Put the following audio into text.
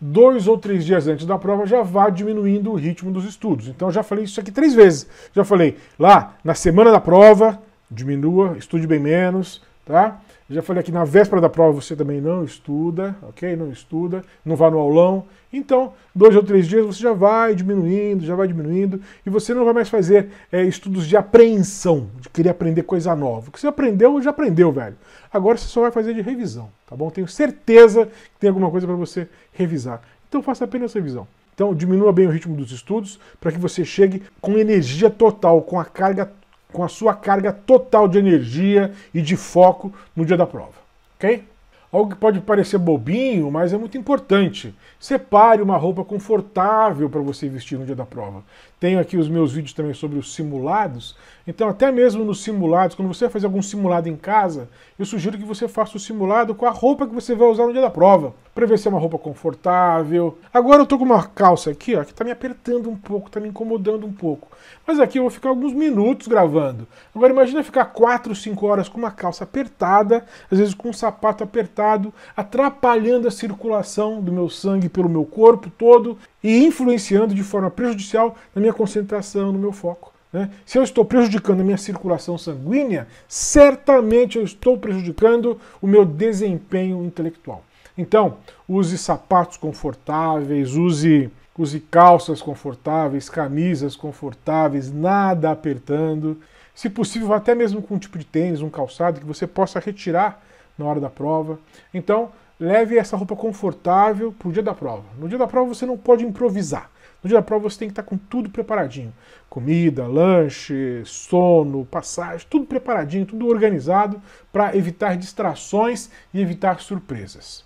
dois ou três dias antes da prova, já vá diminuindo o ritmo dos estudos. Então, já falei isso aqui três vezes. Já falei lá, na semana da prova, diminua, estude bem menos, tá? Eu já falei aqui na véspera da prova você também não estuda, ok? Não estuda, não vá no aulão. Então, dois ou três dias você já vai diminuindo, já vai diminuindo, e você não vai mais fazer é, estudos de apreensão, de querer aprender coisa nova. O que você aprendeu, já aprendeu, velho. Agora você só vai fazer de revisão, tá bom? Tenho certeza que tem alguma coisa para você revisar. Então faça apenas revisão. Então diminua bem o ritmo dos estudos para que você chegue com energia total, com a carga total com a sua carga total de energia e de foco no dia da prova, ok? Algo que pode parecer bobinho, mas é muito importante. Separe uma roupa confortável para você vestir no dia da prova. Tenho aqui os meus vídeos também sobre os simulados. Então, até mesmo nos simulados, quando você vai fazer algum simulado em casa, eu sugiro que você faça o simulado com a roupa que você vai usar no dia da prova para ver se é uma roupa confortável. Agora eu tô com uma calça aqui, ó, que tá me apertando um pouco, tá me incomodando um pouco. Mas aqui eu vou ficar alguns minutos gravando. Agora imagina ficar 4, 5 horas com uma calça apertada, às vezes com um sapato apertado, atrapalhando a circulação do meu sangue pelo meu corpo todo e influenciando de forma prejudicial na minha concentração, no meu foco. Né? Se eu estou prejudicando a minha circulação sanguínea, certamente eu estou prejudicando o meu desempenho intelectual. Então, use sapatos confortáveis, use, use calças confortáveis, camisas confortáveis, nada apertando. Se possível, até mesmo com um tipo de tênis, um calçado que você possa retirar na hora da prova. Então, leve essa roupa confortável para o dia da prova. No dia da prova você não pode improvisar. No dia da prova você tem que estar tá com tudo preparadinho: comida, lanche, sono, passagem, tudo preparadinho, tudo organizado para evitar distrações e evitar surpresas.